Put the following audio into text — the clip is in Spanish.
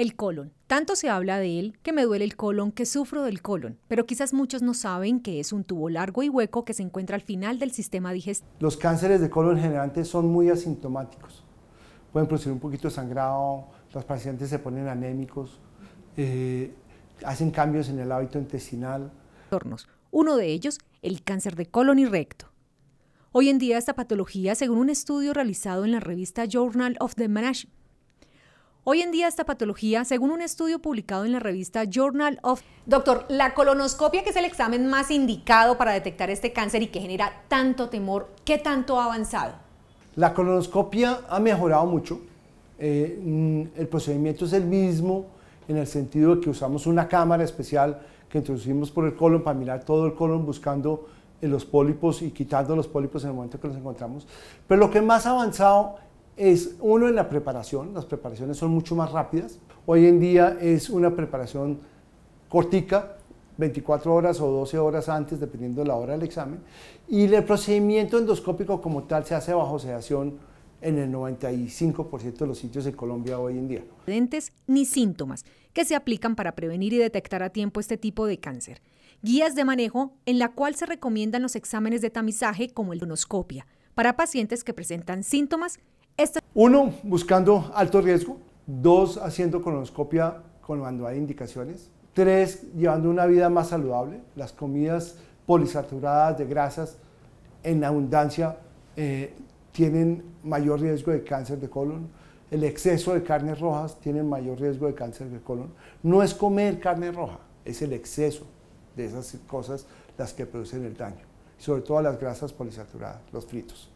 El colon. Tanto se habla de él que me duele el colon, que sufro del colon, pero quizás muchos no saben que es un tubo largo y hueco que se encuentra al final del sistema digestivo. Los cánceres de colon generantes son muy asintomáticos. Pueden producir un poquito de sangrado, los pacientes se ponen anémicos, eh, hacen cambios en el hábito intestinal. Uno de ellos, el cáncer de colon y recto. Hoy en día esta patología, según un estudio realizado en la revista Journal of the Management, Hoy en día esta patología, según un estudio publicado en la revista Journal of... Doctor, la colonoscopia, que es el examen más indicado para detectar este cáncer y que genera tanto temor, ¿qué tanto ha avanzado? La colonoscopia ha mejorado mucho. Eh, mm, el procedimiento es el mismo en el sentido de que usamos una cámara especial que introducimos por el colon para mirar todo el colon buscando eh, los pólipos y quitando los pólipos en el momento que los encontramos. Pero lo que más ha avanzado es uno en la preparación, las preparaciones son mucho más rápidas. Hoy en día es una preparación cortica, 24 horas o 12 horas antes, dependiendo de la hora del examen. Y el procedimiento endoscópico como tal se hace bajo sedación en el 95% de los sitios en Colombia hoy en día. Dentes ni síntomas que se aplican para prevenir y detectar a tiempo este tipo de cáncer. Guías de manejo en la cual se recomiendan los exámenes de tamizaje como el endoscopia para pacientes que presentan síntomas uno, buscando alto riesgo. Dos, haciendo colonoscopia cuando hay indicaciones. Tres, llevando una vida más saludable. Las comidas polisaturadas de grasas en abundancia eh, tienen mayor riesgo de cáncer de colon. El exceso de carnes rojas tiene mayor riesgo de cáncer de colon. No es comer carne roja, es el exceso de esas cosas las que producen el daño, sobre todo las grasas polisaturadas, los fritos.